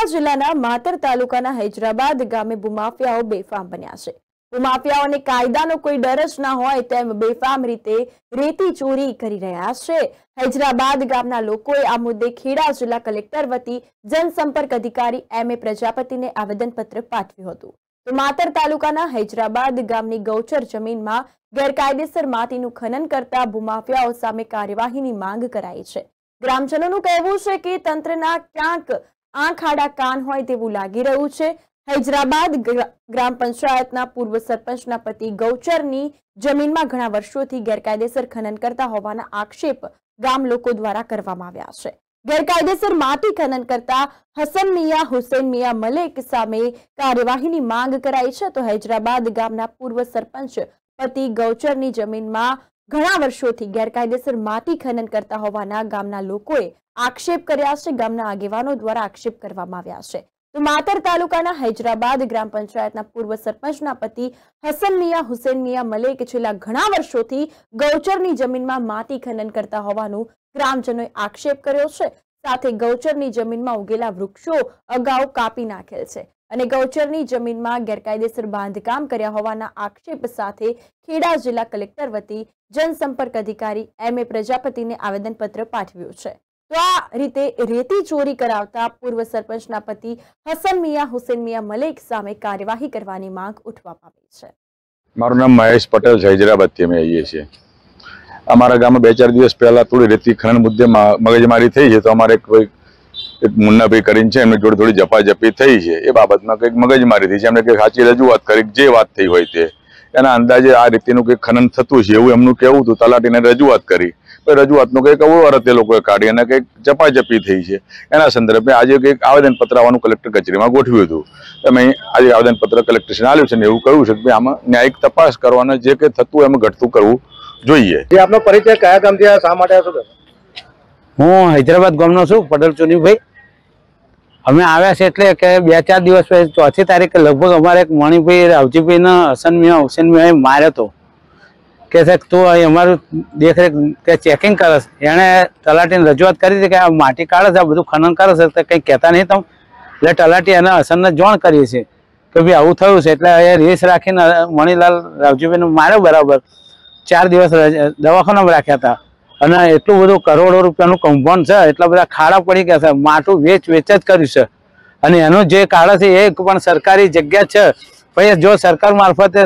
નર્મદા જિલ્લાના માતર તાલુકાના હૈદરાબાદ ગામે ભૂમાફિયાઓ બેફામ બન્યા છે ભૂમાફિયાઓને કાયદાનો કોઈ ડર જ ના હોય તેમ બેફામ રીતે રેતી ચોરી કરી રહ્યા છે હૈદરાબાદ ગામના લોકોએ આ મુદ્દે ખેડા જિલ્લા કલેક્ટર વતી જનસંપર્ક અધિકારી એમ એ પ્રજાપતિને આવેદનપત્ર પાઠવ્યું હતું તો માતર તાલુકાના હૈદરાબાદ ગામની ગૌચર જમીનમાં ગેરકાયદેસર માટીનું ખનન કરતા ભૂમાફિયાઓ સામે કાર્યવાહીની માંગ કરાઈ છે ગ્રામજનોનું કહેવું છે કે તંત્રના ક્યાંક આંખ આડા કાન હોય તેવું લાગી રહ્યું છે હૈદરાબાદ ગ્રામ પંચાયતના પૂર્વ સરપંચના પતિ ગૌચરની જમીનમાં ઘણા વર્ષોથી ગેરકાયદેસર ખનન કરતા હોવાના આક્ષેપ ગામ લોકો દ્વારા કરવામાં આવ્યા છે ગેરકાયદેસર માટી ખનન કરતા હસન મિયા હુસેન મિયા મલેક સામે કાર્યવાહીની માંગ કરાઈ છે તો હૈદરાબાદ ગામના પૂર્વ સરપંચ પતિ ગૌચરની જમીનમાં ઘણા વર્ષોથી ગેરકાયદેસર માટી ખનન કરતા હોવાના ગામના લોકોએ આક્ષેપ કર્યા છે ગામના આગેવાનો દ્વારા આક્ષેપ કરવામાં આવ્યા છે તો માતર તાલુકાના હૈદરાબાદ ગ્રામ પંચાયતના પૂર્વ સરપંચના પતિ હસન મિયા હુસેન મિયા મલેક છેલ્લા ઘણા વર્ષોથી ગૌચરની જમીનમાં માટી ખનન કરતા હોવાનું ગ્રામજનોએ આક્ષેપ કર્યો છે સાથે ગૌચરની જમીનમાં ઉગેલા વૃક્ષો અગાઉ કાપી નાખેલ છે અને ગૌચરની જમીનમાં ગેરકાયદેસર બાંધકામ કર્યા હોવાના આક્ષેપ સાથે ખેડા જિલ્લા કલેક્ટર વતી જનસંપર્ક અધિકારી એમ એ પ્રજાપતિને આવેદનપત્ર પાઠવ્યું છે તો આ રીતે રેતી ચોરી કરાવતા પૂર્વ સરપંચના પતિ હસન મિયા હુસેન મિયા મલેક સામે કાર્યવાહી કરવાની માંગ ઉઠવા પામી છે મારું નામ મહેશ પટેલ છે હૈદરાબાદથી અમે આવીએ છીએ અમારા ગામમાં બે ચાર દિવસ પહેલાં થોડી રેતી ખનન મુદ્દે મગજમારી થઈ છે તો અમારે કોઈ એક મુન્નાભાઈ કરીને છે એમની જોડે થોડી જપાજપી થઈ છે એ બાબતમાં કંઈક મગજમારી થઈ છે એમને કંઈક સાચી રજૂઆત કરી જે વાત થઈ હોય તે એના અંદાજે આ રીતેનું કંઈક ખનન થતું છે એવું એમનું કહેવું હતું તલાટીને રજૂઆત કરી રજૂઆતનું કંઈક અવળો તે લોકોએ કાઢી અને કંઈક જપાજપી થઈ છે એના સંદર્ભે આજે કંઈક આવેદનપત્ર આવવાનું કલેક્ટર કચેરીમાં ગોઠવ્યું હતું તમે આજે આવેદનપત્ર કલેક્ટરશ્રીને આવ્યું છે ને એવું કહ્યું છે કે આમાં ન્યાયિક તપાસ કરવાના જે કંઈ થતું એમાં ઘટતું કરવું જોઈએ આપનો પરિચય કયા ગામથી શા માટે હું હૈદરાબાદ ગામનો છું પટેલ ચુનીભાઈ અમે આવ્યા છે એટલે કે બે ચાર દિવસ પછી ચોથી તારીખે લગભગ અમારે એક મણિભાઈ રાવજીભાઈના હસનમિયા હુસેનમિયાએ માર્યો હતો કે છે તું અહીં અમારું દેખરેખ કે ચેકિંગ કરે છે એણે તલાટીને રજૂઆત કરી હતી કે આ માટી કાઢે છે આ બધું ખનન કરે છે તો કંઈ કહેતા નહીં તમે એટલે તલાટી અને હસનને જોણ કરીએ છીએ કે ભાઈ આવું થયું છે એટલે એ રેસ રાખીને મણિલાલ રાવજીભાઈને માર્યો બરાબર ચાર દિવસ દવાખાનામાં રાખ્યા હતા અને એટલું બધું કરોડો રૂપિયાનું કૌભાંડ છે એટલા બધા ખાડા પડી ગયા છે માટું વેચ વેચ જ કર્યું છે અને એનું જે કાળો છે એ પણ સરકારી જગ્યા છે પછી જો સરકાર મારફતે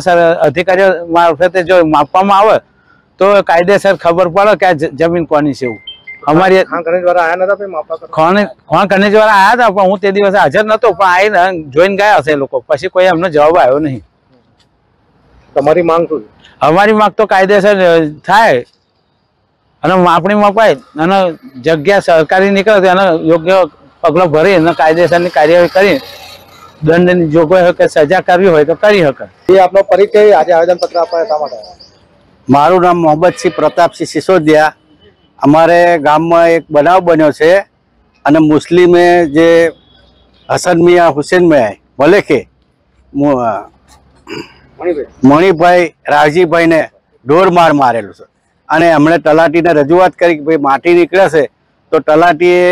અધિકારીઓ મારફતે જો માપવામાં આવે તો કાયદેસર ખબર પડે કે આ જમીન કોની છે એવું અમારી ખોણ ખનીજ વાળા આવ્યા હતા પણ હું તે દિવસે હાજર નતો પણ આવીને જોઈને ગયા હશે લોકો પછી કોઈ એમનો જવાબ આવ્યો નહીં તમારી માંગ શું અમારી માંગ તો કાયદેસર થાય અને માપણી મપાય અને જગ્યા સરકારી નીકળે તો યોગ્ય પગલો ભરી અને કાયદેસરની કાર્યવાહી કરી દંડની જોગવાઈ હોય કે સજા કરવી હોય તો કરી શકે એ આપનો પરિચય આજે આવેદન પત્ર મારું નામ મોહમ્મદસિંહ પ્રતાપસિંહ સિસોદિયા અમારે ગામમાં એક બનાવ બન્યો છે અને મુસ્લિમે જે હસન મિયા હુસેન મિયા ભલેખે મણિભાઈ રાવજીભાઈને ઢોર માર મારેલું છે અને એમણે તલાટીને રજૂઆત કરી કે ભાઈ માટી નીકળે છે તો તલાટીએ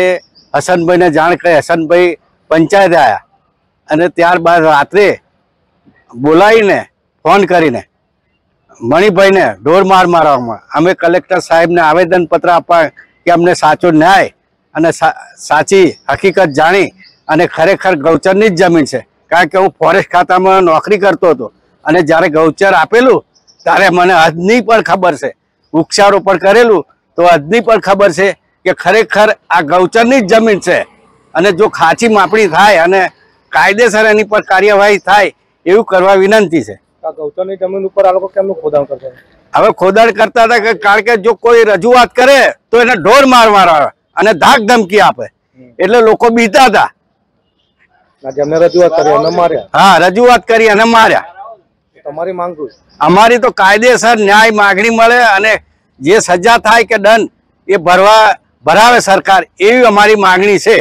હસનભાઈને જાણ કરી હસનભાઈ પંચાયત આવ્યા અને ત્યારબાદ રાત્રે બોલાવીને ફોન કરીને મણિભાઈને ઢોર માર મારવામાં અમે કલેક્ટર સાહેબને આવેદનપત્ર આપવા કે અમને સાચો ન્યાય અને સાચી હકીકત જાણી અને ખરેખર ગૌચરની જ જમીન છે કારણ કે હું ફોરેસ્ટ ખાતામાં નોકરી કરતો હતો અને જ્યારે ગૌચર આપેલું ત્યારે મને હદની પણ ખબર છે વૃક્ષારોપણ કરેલું તો હદની પણ ખબર છે કે ખરેખર આ ગૌચરની જ જમીન છે અને જો ખાંચી માપણી થાય અને કાયદેસર એની પર કાર્યવાહી થાય એવું કરવા વિનંતી છે હવે ખોદાણ કરતા હતા કારણ કે જો કોઈ રજૂઆત કરે તો એને ઢોર માર મારા અને ધાક ધમકી આપે એટલે લોકો બીતા હતા હા રજૂઆત કરી અને માર્યા તમારી માંગ અમારી તો કાયદેસર ન્યાય માગણી મળે અને જે સજા થાય કે દંડ એ ભરવા ભરાવે સરકાર એવી અમારી માગણી છે